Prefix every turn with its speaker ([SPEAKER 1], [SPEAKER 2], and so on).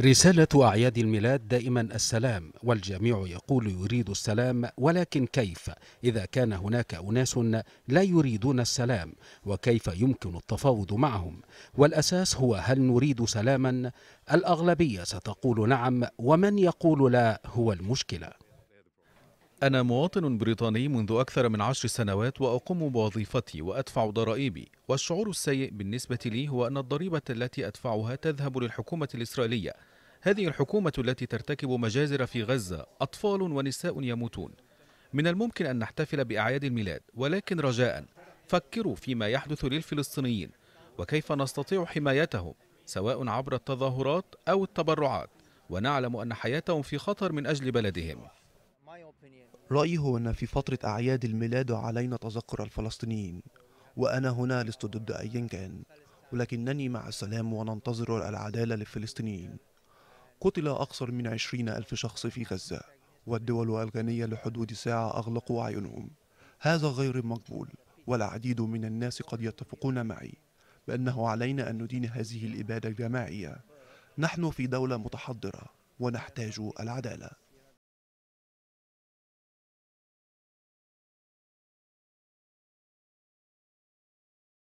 [SPEAKER 1] رسالة أعياد الميلاد دائما السلام والجميع يقول يريد السلام ولكن كيف إذا كان هناك أناس لا يريدون السلام وكيف يمكن التفاوض معهم والأساس هو هل نريد سلاما الأغلبية ستقول نعم ومن يقول لا هو المشكلة
[SPEAKER 2] أنا مواطن بريطاني منذ أكثر من عشر سنوات وأقوم بوظيفتي وأدفع ضرائبي والشعور السيء بالنسبة لي هو أن الضريبة التي أدفعها تذهب للحكومة الإسرائيلية هذه الحكومة التي ترتكب مجازر في غزة أطفال ونساء يموتون من الممكن أن نحتفل بأعياد الميلاد ولكن رجاء فكروا فيما يحدث للفلسطينيين وكيف نستطيع حمايتهم سواء عبر التظاهرات أو التبرعات ونعلم أن حياتهم في خطر من أجل بلدهم
[SPEAKER 3] رأيي هو أن في فترة أعياد الميلاد علينا تذكر الفلسطينيين وأنا هنا لست ضد أي كان ولكنني مع السلام وننتظر العدالة للفلسطينيين قتل أكثر من عشرين ألف شخص في غزة والدول الغنية لحدود ساعة أغلقوا أعينهم هذا غير مقبول والعديد من الناس قد يتفقون معي بأنه علينا أن ندين هذه الإبادة الجماعية نحن في دولة متحضرة ونحتاج العداله